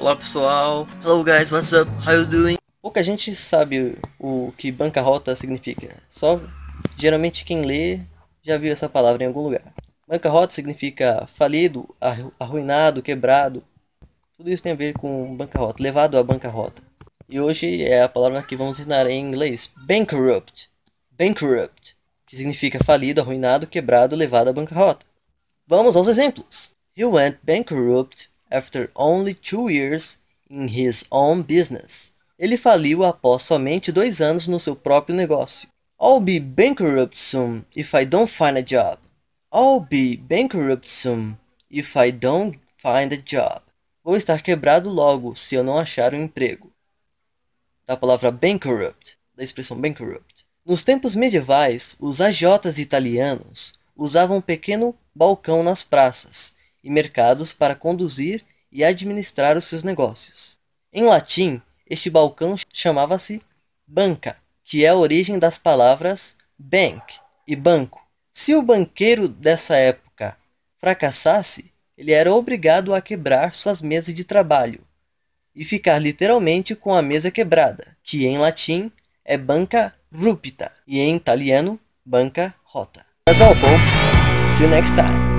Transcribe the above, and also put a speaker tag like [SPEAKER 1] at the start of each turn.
[SPEAKER 1] Olá pessoal. Hello guys, what's up? How you doing? Pouca gente sabe o que bancarrota significa. Só geralmente quem lê já viu essa palavra em algum lugar. Bancarrota significa falido, arruinado, quebrado. Tudo isso tem a ver com bancarrota, levado à bancarrota. E hoje é a palavra que vamos ensinar em inglês, bankrupt. Bankrupt, que significa falido, arruinado, quebrado, levado à bancarrota. Vamos aos exemplos. He went bankrupt after only two years in his own business. Ele faliu após somente dois anos no seu próprio negócio. I'll be bankrupt soon if I don't find a job. I'll be bankrupt soon if I don't find a job. Vou estar quebrado logo se eu não achar um emprego. Da palavra bankrupt, da expressão bankrupt. Nos tempos medievais, os agiotas italianos usavam um pequeno balcão nas praças e mercados para conduzir e administrar os seus negócios. Em latim, este balcão chamava-se banca, que é a origem das palavras bank e banco. Se o banqueiro dessa época fracassasse, ele era obrigado a quebrar suas mesas de trabalho e ficar literalmente com a mesa quebrada, que em latim é banca rupta e em italiano banca rota. That's all folks. See you next time.